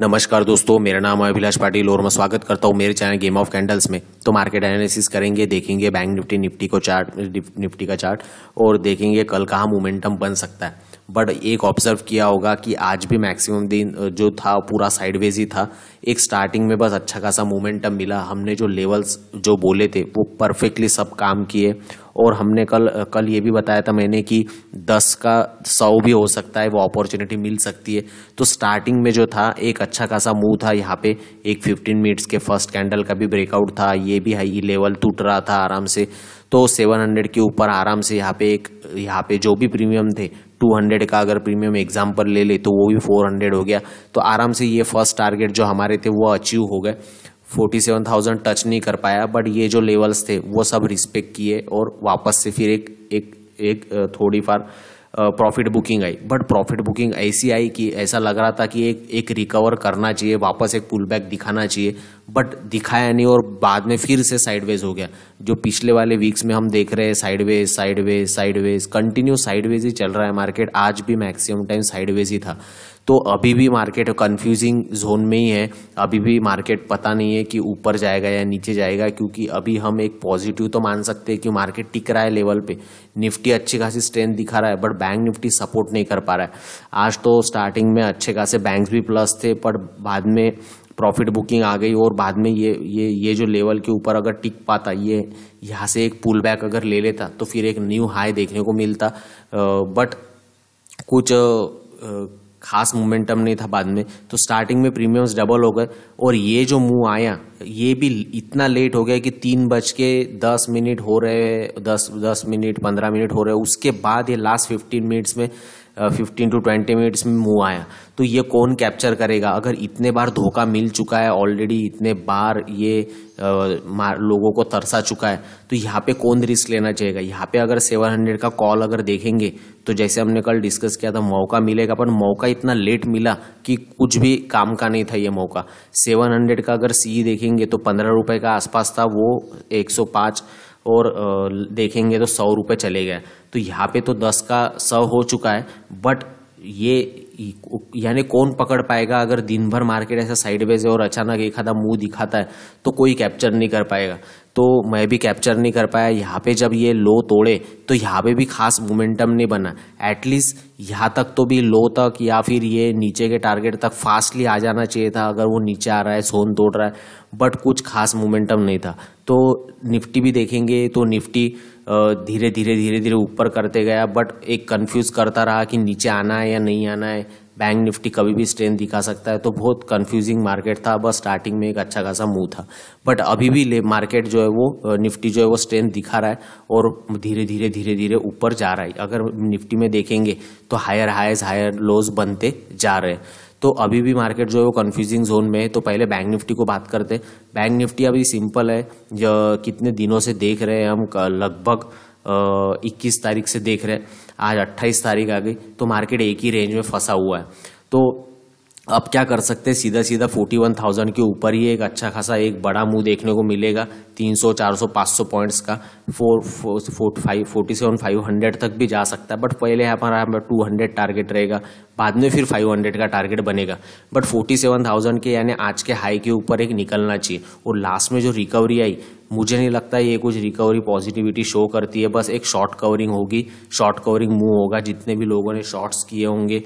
नमस्कार दोस्तों मेरा नाम है अभिलाष पाटिल और मैं स्वागत करता हूँ मेरे चैनल गेम ऑफ कैंडल्स में तो मार्केट एनालिसिस करेंगे देखेंगे बैंक निफ्टी निफ्टी को चार्ट निफ्टी का चार्ट और देखेंगे कल कहाँ मोमेंटम बन सकता है बट एक ऑब्जर्व किया होगा कि आज भी मैक्सिमम दिन जो था पूरा साइडवेज ही था एक स्टार्टिंग में बस अच्छा खासा मोमेंटम मिला हमने जो लेवल्स जो बोले थे वो परफेक्टली सब काम किए और हमने कल कल ये भी बताया था मैंने कि दस का सौ भी हो सकता है वो अपॉर्चुनिटी मिल सकती है तो स्टार्टिंग में जो था एक अच्छा खासा मूव था यहाँ पे एक फिफ्टीन मिनट्स के फर्स्ट कैंडल का भी ब्रेकआउट था ये भी हाई लेवल टूट रहा था आराम से तो 700 के ऊपर आराम से यहाँ पे एक यहाँ पे जो भी प्रीमियम थे 200 का अगर प्रीमियम एग्जाम पर ले ले तो वो भी 400 हो गया तो आराम से ये फर्स्ट टारगेट जो हमारे थे वो अचीव हो गए 47,000 टच नहीं कर पाया बट ये जो लेवल्स थे वो सब रिस्पेक्ट किए और वापस से फिर एक एक एक थोड़ी फार प्रॉफिट बुकिंग आई बट प्रॉफिट बुकिंग ऐसी आई कि ऐसा लग रहा था कि एक एक रिकवर करना चाहिए वापस एक पुल बैक दिखाना चाहिए बट दिखाया नहीं और बाद में फिर से साइडवेज हो गया जो पिछले वाले वीक्स में हम देख रहे हैं sideways sideways sideways continue sideways ही चल रहा है मार्केट आज भी मैक्सिमम टाइम साइडवेज ही था तो अभी भी मार्केट कंफ्यूजिंग जोन में ही है अभी भी मार्केट पता नहीं है कि ऊपर जाएगा या नीचे जाएगा क्योंकि अभी हम एक पॉजिटिव तो मान सकते हैं कि मार्केट टिक रहा है लेवल पे निफ्टी अच्छी खासी स्ट्रेंथ दिखा रहा है बट बैंक निफ्टी सपोर्ट नहीं कर पा रहा है आज तो स्टार्टिंग में अच्छे खासे बैंक भी प्लस थे पर बाद में प्रॉफिट बुकिंग आ गई और बाद में ये ये ये जो लेवल के ऊपर अगर टिक पाता ये यहाँ से एक पुल बैक अगर ले लेता तो फिर एक न्यू हाई देखने को मिलता बट कुछ खास मोमेंटम नहीं था बाद में तो स्टार्टिंग में प्रीमियम्स डबल हो गए और ये जो मूव आया ये भी इतना लेट हो गया कि तीन बज के दस मिनट हो रहे दस दस मिनट पंद्रह मिनट हो रहे उसके बाद ये लास्ट फिफ्टीन मिनट्स में फिफ्टीन टू ट्वेंटी मिनट्स में मुँह आया तो ये कौन कैप्चर करेगा अगर इतने बार धोखा मिल चुका है ऑलरेडी इतने बार ये आ, लोगों को तरसा चुका है तो यहाँ पे कौन रिस्क लेना चाहेगा यहाँ पे अगर सेवन हंड्रेड का कॉल अगर देखेंगे तो जैसे हमने कल डिस्कस किया था मौका मिलेगा पर मौका इतना लेट मिला कि कुछ भी काम का नहीं था ये मौका सेवन हंड्रेड का अगर सी देखेंगे तो पंद्रह रुपये का आसपास था वो एक सौ पाँच और देखेंगे तो सौ रुपये चले गए तो यहाँ पे तो दस का सौ हो चुका है बट ये यानी कौन पकड़ पाएगा अगर दिन भर मार्केट ऐसा साइडवेज है और अचानक एक आधा मुंह दिखाता है तो कोई कैप्चर नहीं कर पाएगा तो मैं भी कैप्चर नहीं कर पाया यहाँ पे जब ये लो तोड़े तो यहाँ पे भी खास मोमेंटम नहीं बना एटलीस्ट यहाँ तक तो भी लो तक या फिर ये नीचे के टारगेट तक फास्टली आ जाना चाहिए था अगर वो नीचे आ रहा है सोन तोड़ रहा है बट कुछ खास मोमेंटम नहीं था तो निफ्टी भी देखेंगे तो निफ्टी धीरे धीरे धीरे धीरे ऊपर करते गया बट एक कंफ्यूज करता रहा कि नीचे आना है या नहीं आना है बैंक निफ्टी कभी भी स्ट्रेंथ दिखा सकता है तो बहुत कंफ्यूजिंग मार्केट था बस स्टार्टिंग में एक अच्छा खासा मूव था बट अभी भी ले मार्केट जो है वो निफ्टी जो है वो स्ट्रेंथ दिखा रहा है और धीरे धीरे धीरे धीरे ऊपर जा रहा है अगर निफ्टी में देखेंगे तो हायर हाइज हायर लोज बनते जा रहे हैं तो अभी भी मार्केट जो है वो कन्फ्यूजिंग जोन में है तो पहले बैंक निफ्टी को बात करते हैं बैंक निफ्टी अभी सिंपल है जो कितने दिनों से देख रहे हैं हम लगभग इक्कीस तारीख से देख रहे हैं आज अट्ठाईस तारीख आ गई तो मार्केट एक ही रेंज में फंसा हुआ है तो अब क्या कर सकते हैं सीधा सीधा फोर्टी वन थाउजेंड के ऊपर ही एक अच्छा खासा एक बड़ा मुंह देखने को मिलेगा तीन सौ चार सौ पाँच सौ पॉइंट्स का four forty five forty seven five hundred तक भी जा सकता है बट पहले हमारा हमारा टू हंड्रेड टारगेट रहेगा बाद में फिर फाइव हंड्रेड का टारगेट बनेगा बट फोर्टी सेवन थाउजेंड के यानी आज के हाई के ऊपर एक निकलना चाहिए और लास्ट में जो रिकवरी आई मुझे नहीं लगता ये कुछ रिकवरी पॉजिटिविटी शो करती है बस एक शॉर्ट कवरिंग होगी शॉर्ट कवरिंग मूव होगा जितने भी लोगों ने शॉर्ट्स किए होंगे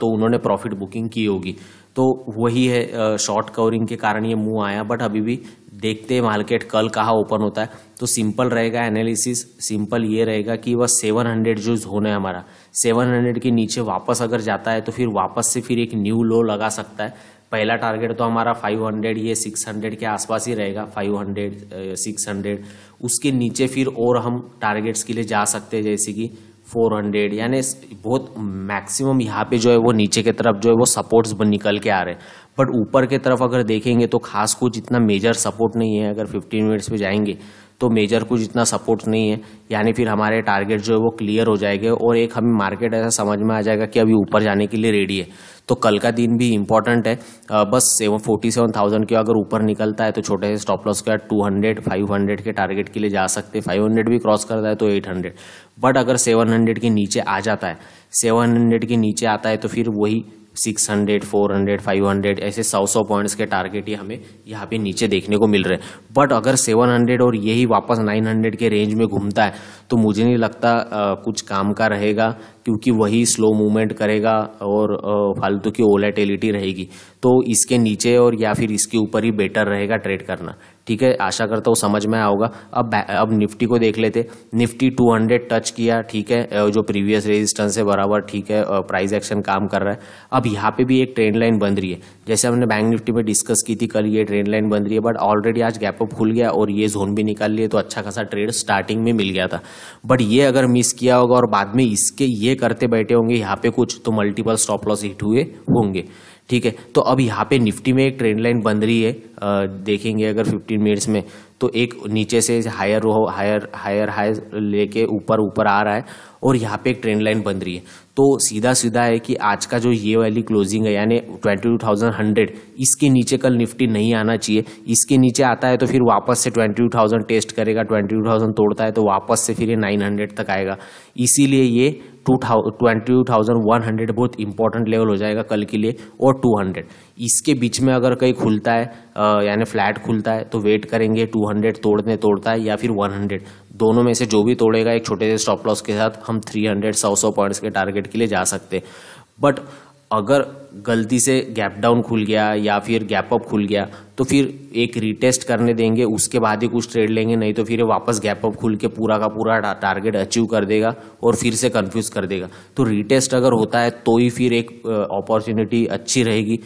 तो उन्होंने प्रॉफिट बुकिंग की होगी तो वही है शॉर्ट कवरिंग के कारण ये मूव आया बट अभी भी देखते हैं मार्केट कल कहाँ ओपन होता है तो सिंपल रहेगा एनालिसिस सिंपल ये रहेगा कि वह सेवन हंड्रेड जो जोन है हमारा सेवन हंड्रेड के नीचे वापस अगर जाता है तो फिर वापस से फिर एक न्यू लो लगा सकता है पहला टारगेट तो हमारा 500 ये 600 के आसपास ही रहेगा 500 600 उसके नीचे फिर और हम टारगेट्स के लिए जा सकते हैं जैसे कि फोर हंड्रेड यानी बहुत मैक्सिमम यहाँ पे जो है वो नीचे की तरफ जो है वो सपोर्ट्स निकल के आ रहे हैं बट ऊपर की तरफ अगर देखेंगे तो खास कुछ इतना मेजर सपोर्ट नहीं है अगर फिफ्टीन मिनट्स पे जाएंगे तो मेजर कुछ इतना सपोर्ट नहीं है यानी फिर हमारे टारगेट जो है वो क्लियर हो जाएंगे और एक हमें मार्केट ऐसा समझ में आ जाएगा कि अभी ऊपर जाने के लिए रेडी है तो कल का दिन भी इंपॉर्टेंट है बस सेवन फोर्टी सेवन थाउजेंड के अगर ऊपर निकलता है तो छोटे से स्टॉप लॉस का टू हंड्रेड फाइव हंड्रेड के टारगेट के लिए जा सकते हैं फाइव हंड्रेड भी क्रॉस करता है तो एट हंड्रेड बट अगर सेवन हंड्रेड के नीचे आ जाता है सेवन हंड्रेड के नीचे आता है तो फिर वही six hundred four hundred five hundred ऐसे सौ सौ पॉइंट्स के टारगेट ही हमें यहाँ पे नीचे देखने को मिल रहे हैं बट अगर सेवन हंड्रेड और यही वापस नाइन हंड्रेड के रेंज में घूमता है तो मुझे नहीं लगता आ, कुछ काम का रहेगा क्योंकि वही स्लो मूवमेंट करेगा और फालतू की ओलेटिलिटी रहेगी तो इसके नीचे और या फिर इसके ऊपर ही बेटर रहेगा ट्रेड करना ठीक है आशा करता हूँ समझ में आओगा अब अब निफ्टी को देख लेते निफ्टी 200 टच किया ठीक है जो प्रीवियस रेजिस्टेंस है बराबर ठीक है प्राइस एक्शन काम कर रहा है अब यहाँ पे भी एक ट्रेंड लाइन बन रही है जैसे हमने बैंक निफ्टी में डिस्कस की थी कल ये ट्रेंड लाइन बन रही है बट ऑलरेडी आज गैपअप खुल गया और ये जोन भी निकाल लिए तो अच्छा खासा ट्रेड स्टार्टिंग में मिल गया था बट ये अगर मिस किया होगा और बाद में इसके ये करते बैठे होंगे यहाँ पे कुछ तो मल्टीपल स्टॉप लॉस हिट हुए होंगे ठीक है तो अब यहाँ पे निफ्टी में एक ट्रेंड लाइन बन रही है आ, देखेंगे अगर 15 मिनट्स में तो एक नीचे से हायर हो हायर हायर हाई लेके ऊपर ऊपर आ रहा है और यहाँ पे एक ट्रेंड लाइन बन रही है तो सीधा सीधा है कि आज का जो ये वाली क्लोजिंग है यानी ट्वेंटी टू थाउजेंड हंड्रेड इसके नीचे कल निफ्टी नहीं आना चाहिए इसके नीचे आता है तो फिर वापस से ट्वेंटी टू थाउजेंड टेस्ट करेगा ट्वेंटी टू थाउजेंड तोड़ता है तो वापस से फिर ये नाइन हंड्रेड तक आएगा इसीलिए ये two twenty thousand one hundred बहुत इंपॉर्टेंट लेवल हो जाएगा कल के लिए और टू हंड्रेड इसके बीच में अगर कहीं खुलता है यानी फ्लैट खुलता है तो वेट करेंगे टू हंड्रेड तोड़ने तोड़ता है या फिर वन हंड्रेड दोनों में से जो भी तोड़ेगा एक छोटे से स्टॉप लॉस के साथ हम थ्री हंड्रेड सौ सौ पॉइंट्स के टारगेट के लिए जा सकते हैं बट अगर गलती से गैप डाउन खुल गया या फिर गैप अप खुल गया तो फिर एक रीटेस्ट करने देंगे उसके बाद ही कुछ ट्रेड लेंगे नहीं तो फिर वापस गैप अप खुल के पूरा का पूरा टारगेट अचीव कर देगा और फिर से कंफ्यूज कर देगा तो रीटेस्ट अगर होता है तो ही फिर एक अपॉर्चुनिटी अच्छी रहेगी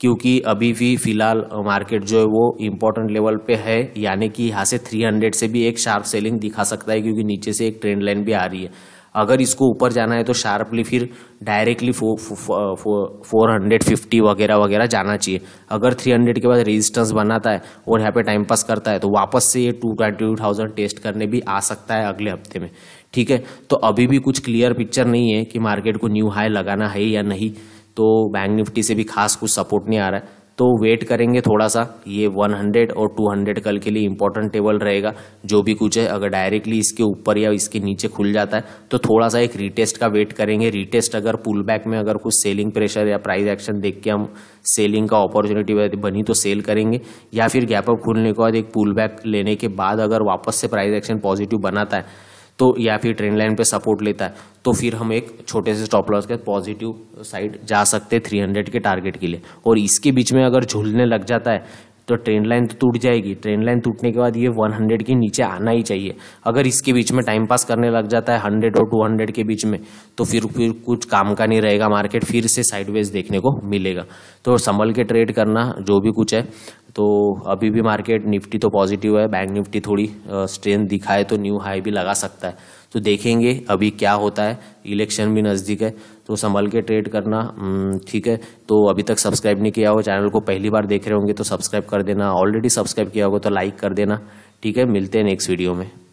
क्योंकि अभी भी फिलहाल मार्केट जो है वो इम्पोर्टेंट लेवल पे है यानी कि यहाँ से 300 से भी एक शार्प सेलिंग दिखा सकता है क्योंकि नीचे से एक ट्रेंड लाइन भी आ रही है अगर इसको ऊपर जाना है तो शार्पली फिर directly four, four hundred fifty वगैरह वगैरह जाना चाहिए अगर थ्री हंड्रेड के बाद रेजिस्टेंस बनाता है और यहाँ पे टाइम पास करता है तो वापस से ये two twenty two thousand test करने भी आ सकता है अगले हफ्ते में ठीक है तो अभी भी कुछ क्लियर पिक्चर नहीं है कि मार्केट को न्यू हाई लगाना है या नहीं तो बैंक निफ्टी से भी खास कुछ सपोर्ट नहीं आ रहा है तो वेट करेंगे थोड़ा सा ये 100 और 200 कल के लिए इंपॉर्टेंट टेबल रहेगा जो भी कुछ है अगर डायरेक्टली इसके ऊपर या इसके नीचे खुल जाता है तो थोड़ा सा एक रीटेस्ट का वेट करेंगे रीटेस्ट अगर पुल बैक में अगर कुछ सेलिंग प्रेशर या प्राइस एक्शन देख के हम सेलिंग का अपॉर्चुनिटी बनी तो सेल करेंगे या फिर गैप अप खुलने के बाद एक पुल बैक लेने के बाद अगर वापस से प्राइस एक्शन पॉजिटिव बनाता है तो या फिर ट्रेन लाइन पे सपोर्ट लेता है तो फिर हम एक छोटे से स्टॉप लॉस के पॉजिटिव साइड जा सकते हैं 300 के टारगेट के लिए और इसके बीच में अगर झूलने लग जाता है तो ट्रेन लाइन तो टूट जाएगी ट्रेन लाइन टूटने के बाद ये 100 के नीचे आना ही चाहिए अगर इसके बीच में टाइम पास करने लग जाता है 100 और 200 के बीच में तो फिर फिर कुछ काम का नहीं रहेगा मार्केट फिर से साइडवेज देखने को मिलेगा तो संभल के ट्रेड करना जो भी कुछ है तो अभी भी मार्केट निफ्टी तो पॉजिटिव है बैंक निफ्टी थोड़ी स्ट्रेंथ दिखाए तो न्यू हाई भी लगा सकता है तो देखेंगे अभी क्या होता है इलेक्शन भी नज़दीक है तो संभल के ट्रेड करना हम्म, ठीक है तो अभी तक सब्सक्राइब नहीं किया हो चैनल को पहली बार देख रहे होंगे तो सब्सक्राइब कर देना ऑलरेडी सब्सक्राइब किया होगा तो लाइक कर देना ठीक है मिलते हैं नेक्स्ट वीडियो में